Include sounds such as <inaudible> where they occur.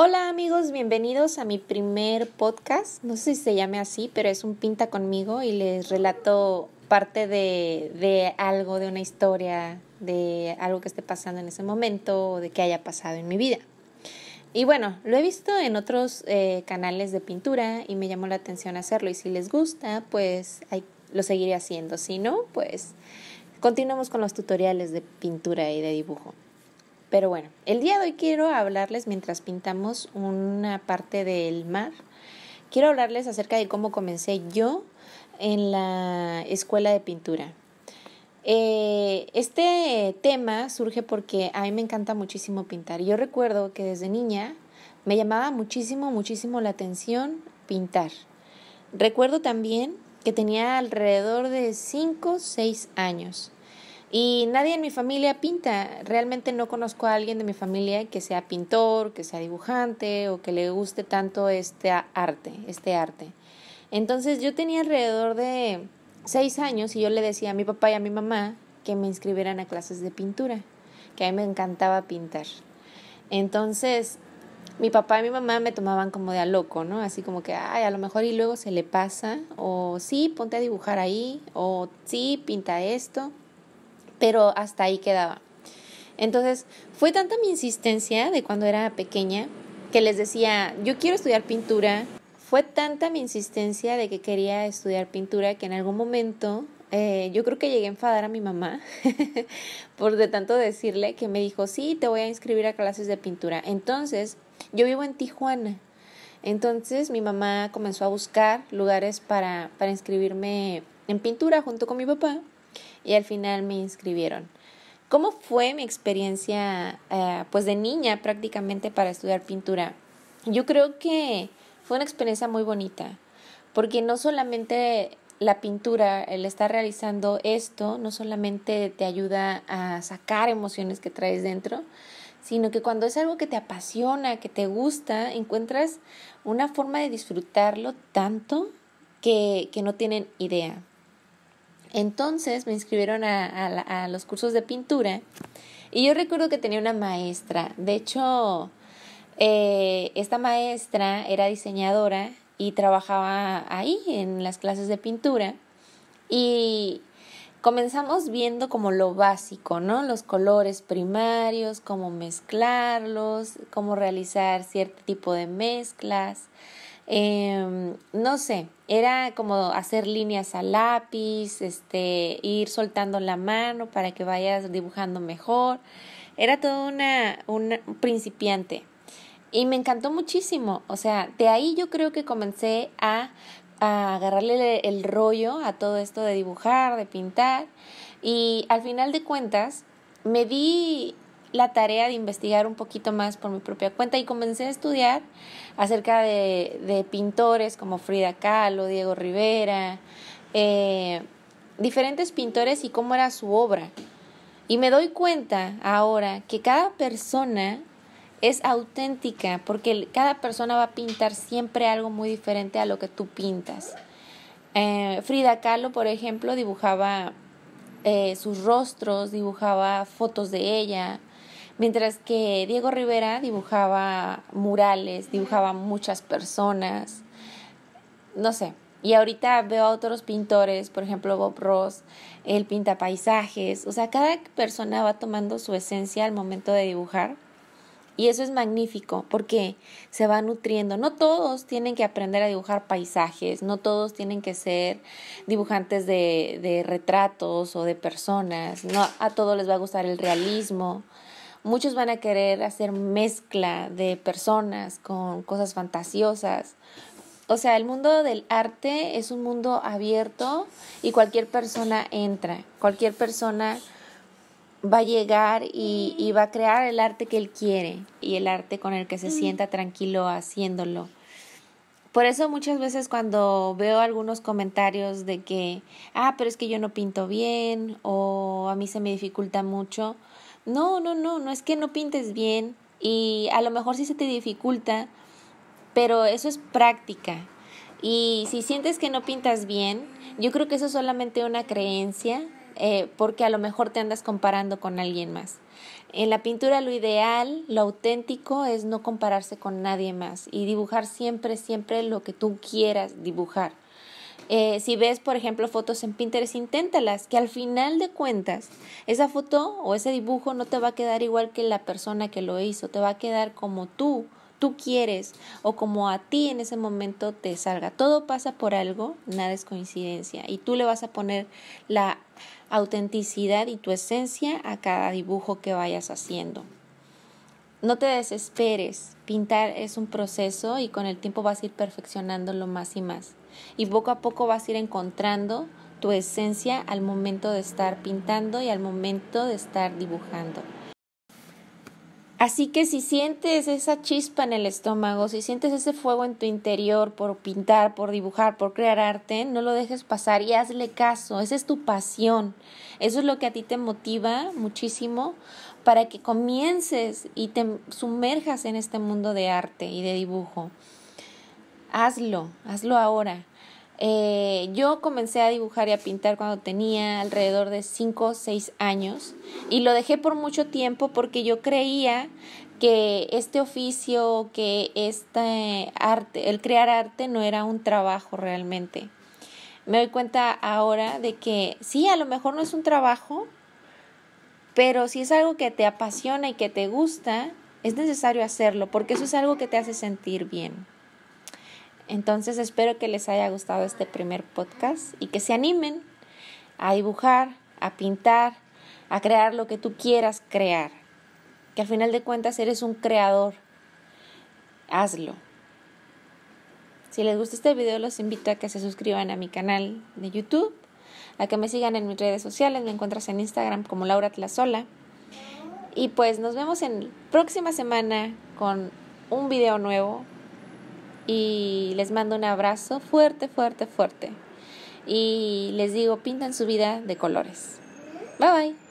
Hola amigos, bienvenidos a mi primer podcast. No sé si se llame así, pero es un pinta conmigo y les relato parte de, de algo, de una historia, de algo que esté pasando en ese momento o de que haya pasado en mi vida. Y bueno, lo he visto en otros eh, canales de pintura y me llamó la atención hacerlo y si les gusta, pues lo seguiré haciendo. Si no, pues continuamos con los tutoriales de pintura y de dibujo. Pero bueno, el día de hoy quiero hablarles, mientras pintamos una parte del mar, quiero hablarles acerca de cómo comencé yo en la escuela de pintura. Eh, este tema surge porque a mí me encanta muchísimo pintar. Yo recuerdo que desde niña me llamaba muchísimo, muchísimo la atención pintar. Recuerdo también que tenía alrededor de 5, 6 años. Y nadie en mi familia pinta. Realmente no conozco a alguien de mi familia que sea pintor, que sea dibujante o que le guste tanto este arte, este arte. Entonces yo tenía alrededor de seis años y yo le decía a mi papá y a mi mamá que me inscribieran a clases de pintura, que a mí me encantaba pintar. Entonces mi papá y mi mamá me tomaban como de a loco, ¿no? Así como que, ay, a lo mejor y luego se le pasa, o sí, ponte a dibujar ahí, o sí, pinta esto pero hasta ahí quedaba. Entonces, fue tanta mi insistencia de cuando era pequeña que les decía, yo quiero estudiar pintura. Fue tanta mi insistencia de que quería estudiar pintura que en algún momento eh, yo creo que llegué a enfadar a mi mamá <laughs> por de tanto decirle que me dijo, sí, te voy a inscribir a clases de pintura. Entonces, yo vivo en Tijuana. Entonces mi mamá comenzó a buscar lugares para, para inscribirme en pintura junto con mi papá y al final me inscribieron. ¿Cómo fue mi experiencia eh, pues de niña prácticamente para estudiar pintura? Yo creo que fue una experiencia muy bonita, porque no solamente la pintura, el estar realizando esto, no solamente te ayuda a sacar emociones que traes dentro, sino que cuando es algo que te apasiona, que te gusta, encuentras una forma de disfrutarlo tanto que no tienen idea. Entonces me inscribieron a, a, los cursos de pintura y yo recuerdo que tenía una maestra, de hecho, eh, esta maestra era diseñadora y trabajaba ahí en las clases de pintura y comenzamos viendo como lo básico, ¿no? Los colores primarios, cómo mezclarlos, cómo realizar cierto tipo de mezclas. Em, no sé, era como hacer líneas a lápiz, este, ir soltando la mano para que vayas dibujando mejor. Era todo una, un principiante. Y me encantó muchísimo. O sea, de ahí yo creo que comencé a, agarrarle el rollo a todo esto de dibujar, de pintar. Y al final de cuentas, me di la tarea de investigar un poquito más por mi propia cuenta y comencé a estudiar acerca de, pintores como Frida Kahlo, Diego Rivera, eh, diferentes pintores y cómo era su obra. Y me doy cuenta ahora que cada persona es auténtica porque cada persona va a pintar siempre algo muy diferente a lo que tú pintas. Eh, Frida Kahlo, por ejemplo, dibujaba eh, sus rostros, dibujaba fotos de ella, Mientras que Diego Rivera dibujaba murales, dibujaba muchas personas, no sé. Y ahorita veo a otros pintores, por ejemplo Bob Ross, él pinta paisajes, o sea, cada persona va tomando su esencia al momento de dibujar. Y eso es magnífico porque se va nutriendo. No todos tienen que aprender a dibujar paisajes, no todos tienen que ser dibujantes de, de retratos o de personas, no a todos les va a gustar el realismo. Muchos van a querer hacer mezcla de personas con cosas fantasiosas. O sea, el mundo del arte es un mundo abierto y cualquier persona entra, cualquier persona va a llegar y, va a crear el arte que él quiere y el arte con el que se mm. sienta tranquilo haciéndolo. Por eso muchas veces cuando veo algunos comentarios de que, ah, pero es que yo no pinto bien o a mí se me dificulta mucho, no, no, no, no es que no pintes bien y a lo mejor sí se te dificulta, pero eso es práctica. Y si sientes que no pintas bien, yo creo que eso es solamente una creencia, eh, porque a lo mejor te andas comparando con alguien más. En la pintura lo ideal, lo auténtico es no compararse con nadie más y dibujar siempre, siempre lo que tú quieras dibujar. Eh, si ves, por ejemplo, fotos en Pinterest, inténtalas, que al final de cuentas, esa foto o ese dibujo no te va a quedar igual que la persona que lo hizo, te va a quedar como tú, tú quieres o como a ti en ese momento te salga. Todo pasa por algo, nada es coincidencia y tú le vas a poner la autenticidad y tu esencia a cada dibujo que vayas haciendo. No te desesperes, pintar es un proceso y con el tiempo vas a ir perfeccionándolo más y más. Y poco a poco vas a ir encontrando tu esencia al momento de estar pintando y al momento de estar dibujando. Así que si sientes esa chispa en el estómago, si sientes ese fuego en tu interior por pintar, por dibujar, por crear arte, no lo dejes pasar y hazle caso. Esa es tu pasión. Eso es lo que a ti te motiva muchísimo para que comiences y te sumerjas en este mundo de arte y de dibujo. Hazlo, hazlo ahora. Eh, yo comencé a dibujar y a pintar cuando tenía alrededor de 5 o 6 años y lo dejé por mucho tiempo porque yo creía que este oficio, que este arte, el crear arte no era un trabajo realmente. Me doy cuenta ahora de que sí, a lo mejor no es un trabajo, pero si es algo que te apasiona y que te gusta, es necesario hacerlo porque eso es algo que te hace sentir bien. Entonces espero que les haya gustado este primer podcast y que se animen a dibujar, a pintar, a crear lo que tú quieras crear. Que al final de cuentas eres un creador. Hazlo. Si les gusta este video, los invito a que se suscriban a mi canal de YouTube, a que me sigan en mis redes sociales, me encuentras en Instagram como Laura Tlazola. Y pues nos vemos en próxima semana con un video nuevo y les mando un abrazo fuerte, fuerte, fuerte. Y les digo, pintan su vida de colores. Bye bye.